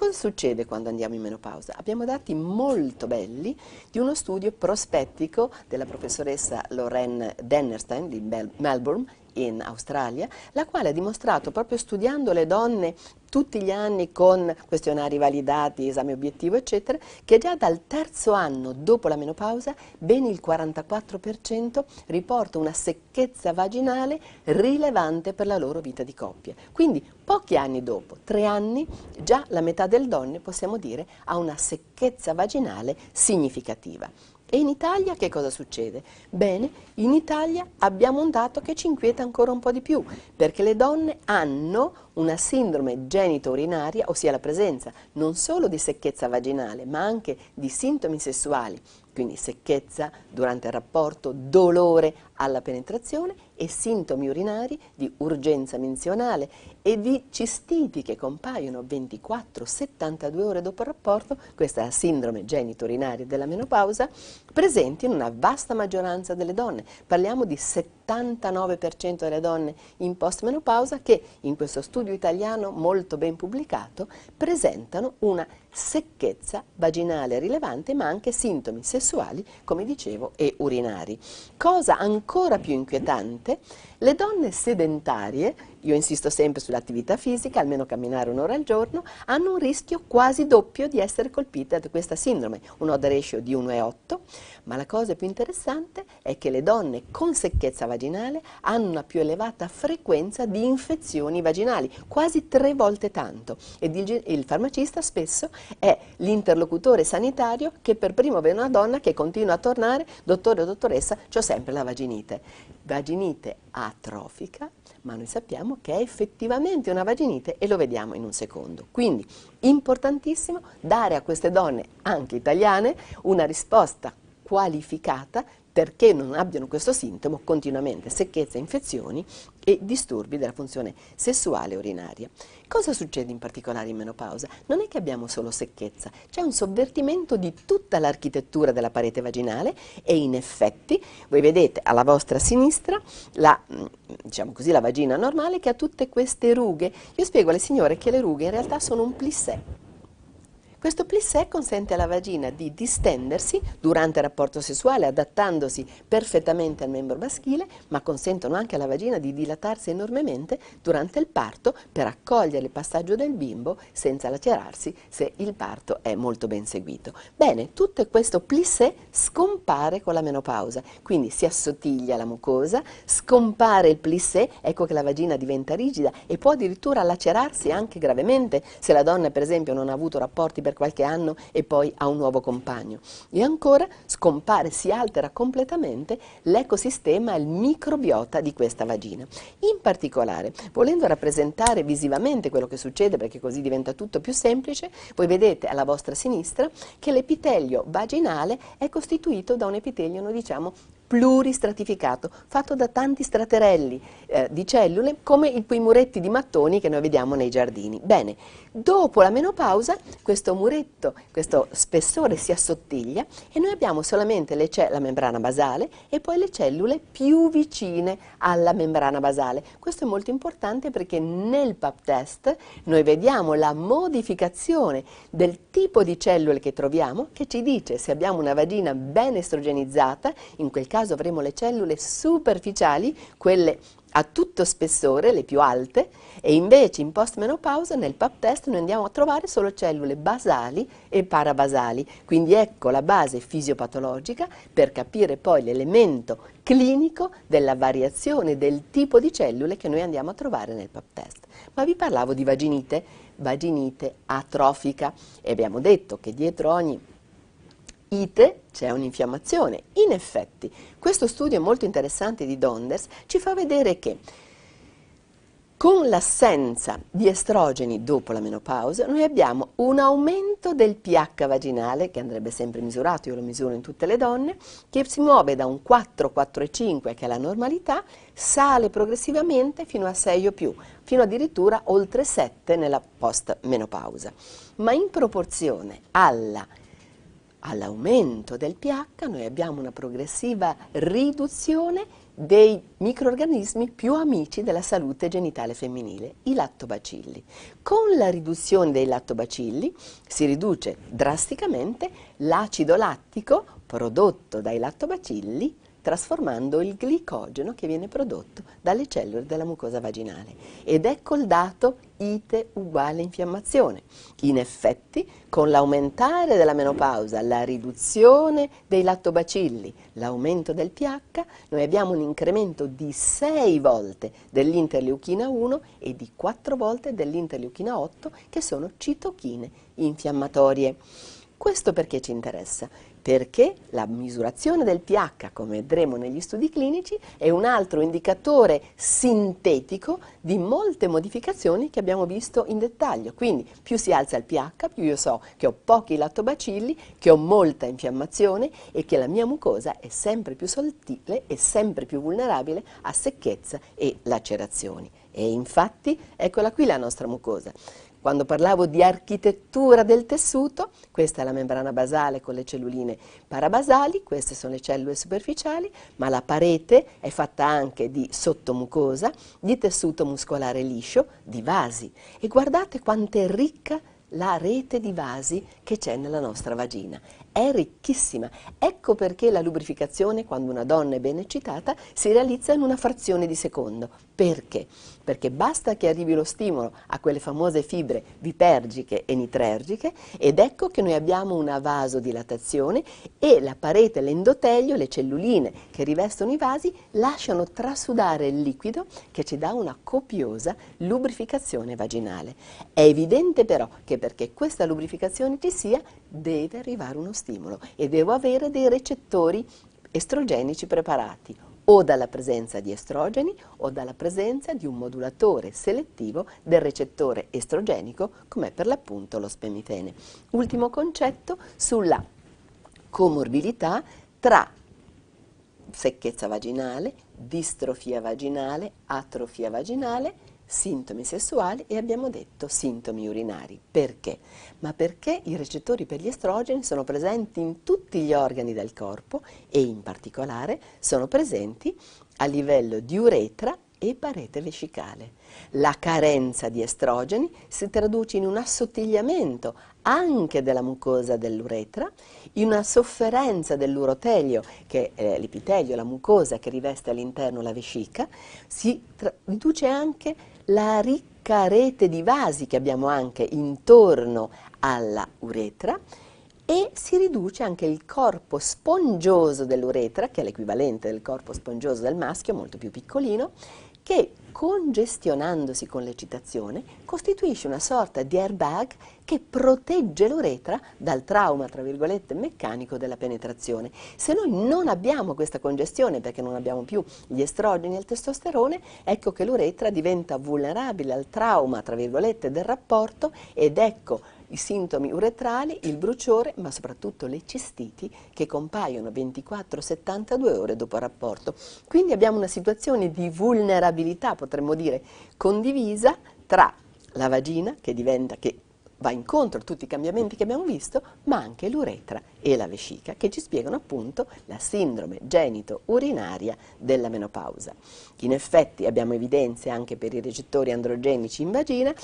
cosa succede quando andiamo in menopausa? Abbiamo dati molto belli di uno studio prospettico della professoressa Lorraine Dennerstein di Melbourne in Australia, la quale ha dimostrato proprio studiando le donne tutti gli anni con questionari validati, esame obiettivo, eccetera, che già dal terzo anno dopo la menopausa ben il 44% riporta una secchezza vaginale rilevante per la loro vita di coppia. Quindi pochi anni dopo, tre anni, già la metà delle donne, possiamo dire, ha una secchezza vaginale significativa. E in Italia che cosa succede? Bene, in Italia abbiamo un dato che ci inquieta ancora un po' di più, perché le donne hanno una sindrome genito urinaria, ossia la presenza non solo di secchezza vaginale, ma anche di sintomi sessuali quindi secchezza durante il rapporto, dolore alla penetrazione e sintomi urinari di urgenza menzionale e di cistiti che compaiono 24-72 ore dopo il rapporto, questa è la sindrome genito urinaria della menopausa, presenti in una vasta maggioranza delle donne, parliamo di 79% delle donne in postmenopausa che in questo studio italiano molto ben pubblicato presentano una secchezza vaginale rilevante ma anche sintomi sessuali come dicevo e urinari. Cosa ancora più inquietante, le donne sedentarie io insisto sempre sull'attività fisica, almeno camminare un'ora al giorno, hanno un rischio quasi doppio di essere colpite da questa sindrome, un odd ratio di 1,8, ma la cosa più interessante è che le donne con secchezza vaginale hanno una più elevata frequenza di infezioni vaginali, quasi tre volte tanto, ed il, il farmacista spesso è l'interlocutore sanitario che per primo vede una donna che continua a tornare, dottore o dottoressa, ho sempre la vaginite vaginite atrofica, ma noi sappiamo che è effettivamente una vaginite e lo vediamo in un secondo. Quindi importantissimo dare a queste donne, anche italiane, una risposta qualificata perché non abbiano questo sintomo continuamente, secchezza, infezioni e disturbi della funzione sessuale urinaria. Cosa succede in particolare in menopausa? Non è che abbiamo solo secchezza, c'è un sovvertimento di tutta l'architettura della parete vaginale e in effetti voi vedete alla vostra sinistra la, mm, diciamo così, la vagina normale che ha tutte queste rughe. Io spiego alle signore che le rughe in realtà sono un plissè, questo plissé consente alla vagina di distendersi durante il rapporto sessuale adattandosi perfettamente al membro maschile, ma consentono anche alla vagina di dilatarsi enormemente durante il parto per accogliere il passaggio del bimbo senza lacerarsi se il parto è molto ben seguito. Bene, tutto questo plissé scompare con la menopausa, quindi si assottiglia la mucosa, scompare il plissé, ecco che la vagina diventa rigida e può addirittura lacerarsi anche gravemente se la donna per esempio non ha avuto rapporti ben per qualche anno e poi ha un nuovo compagno. E ancora scompare, si altera completamente l'ecosistema, il microbiota di questa vagina. In particolare, volendo rappresentare visivamente quello che succede, perché così diventa tutto più semplice, voi vedete alla vostra sinistra che l'epitelio vaginale è costituito da un epitelio, noi diciamo, pluristratificato, fatto da tanti straterelli eh, di cellule, come i, quei muretti di mattoni che noi vediamo nei giardini. Bene, dopo la menopausa questo muretto, questo spessore si assottiglia e noi abbiamo solamente la membrana basale e poi le cellule più vicine alla membrana basale. Questo è molto importante perché nel pap test noi vediamo la modificazione del tipo di cellule che troviamo che ci dice se abbiamo una vagina ben estrogenizzata, in quel caso caso avremo le cellule superficiali, quelle a tutto spessore, le più alte, e invece in postmenopausa nel pap test noi andiamo a trovare solo cellule basali e parabasali. Quindi ecco la base fisiopatologica per capire poi l'elemento clinico della variazione del tipo di cellule che noi andiamo a trovare nel pap test. Ma vi parlavo di vaginite, vaginite atrofica e abbiamo detto che dietro ogni ite c'è un'infiammazione. In effetti, questo studio molto interessante di Donders ci fa vedere che con l'assenza di estrogeni dopo la menopausa noi abbiamo un aumento del pH vaginale che andrebbe sempre misurato, io lo misuro in tutte le donne, che si muove da un 4, 4,5 che è la normalità, sale progressivamente fino a 6 o più, fino addirittura oltre 7 nella post menopausa. Ma in proporzione alla all'aumento del pH noi abbiamo una progressiva riduzione dei microorganismi più amici della salute genitale femminile, i lattobacilli. Con la riduzione dei lattobacilli si riduce drasticamente l'acido lattico prodotto dai lattobacilli trasformando il glicogeno che viene prodotto dalle cellule della mucosa vaginale. Ed ecco il dato ite uguale infiammazione. In effetti, con l'aumentare della menopausa, la riduzione dei lattobacilli, l'aumento del pH, noi abbiamo un incremento di 6 volte dell'interleuchina 1 e di 4 volte dell'interleuchina 8, che sono citochine infiammatorie. Questo perché ci interessa? perché la misurazione del pH, come vedremo negli studi clinici, è un altro indicatore sintetico di molte modificazioni che abbiamo visto in dettaglio. Quindi più si alza il pH, più io so che ho pochi lattobacilli, che ho molta infiammazione e che la mia mucosa è sempre più sottile e sempre più vulnerabile a secchezza e lacerazioni. E infatti eccola qui la nostra mucosa quando parlavo di architettura del tessuto, questa è la membrana basale con le celluline parabasali, queste sono le cellule superficiali, ma la parete è fatta anche di sottomucosa, di tessuto muscolare liscio, di vasi. E guardate quanto è ricca la rete di vasi che c'è nella nostra vagina è ricchissima. Ecco perché la lubrificazione, quando una donna è ben eccitata, si realizza in una frazione di secondo. Perché? Perché basta che arrivi lo stimolo a quelle famose fibre vipergiche e nitrergiche ed ecco che noi abbiamo una vasodilatazione e la parete, l'endotelio, le celluline che rivestono i vasi lasciano trasudare il liquido che ci dà una copiosa lubrificazione vaginale. È evidente però che perché questa lubrificazione ci sia deve arrivare uno stimolo stimolo e devo avere dei recettori estrogenici preparati o dalla presenza di estrogeni o dalla presenza di un modulatore selettivo del recettore estrogenico come per l'appunto lo spemifene. Ultimo concetto sulla comorbidità tra secchezza vaginale, distrofia vaginale, atrofia vaginale sintomi sessuali e abbiamo detto sintomi urinari. Perché? Ma perché i recettori per gli estrogeni sono presenti in tutti gli organi del corpo e in particolare sono presenti a livello di uretra e parete vescicale. La carenza di estrogeni si traduce in un assottigliamento anche della mucosa dell'uretra, in una sofferenza dell'urotelio, che è l'epitelio, la mucosa che riveste all'interno la vescica, si traduce anche la ricca rete di vasi che abbiamo anche intorno alla uretra e si riduce anche il corpo spongioso dell'uretra, che è l'equivalente del corpo spongioso del maschio, molto più piccolino, che congestionandosi con l'eccitazione costituisce una sorta di airbag che protegge l'uretra dal trauma, tra virgolette, meccanico della penetrazione. Se noi non abbiamo questa congestione perché non abbiamo più gli estrogeni e il testosterone, ecco che l'uretra diventa vulnerabile al trauma, tra virgolette, del rapporto ed ecco i sintomi uretrali, il bruciore, ma soprattutto le cistiti che compaiono 24-72 ore dopo il rapporto. Quindi abbiamo una situazione di vulnerabilità, potremmo dire, condivisa tra la vagina che diventa, che va incontro a tutti i cambiamenti che abbiamo visto, ma anche l'uretra e la vescica che ci spiegano appunto la sindrome genito-urinaria della menopausa. In effetti abbiamo evidenze anche per i recettori androgenici in vagina,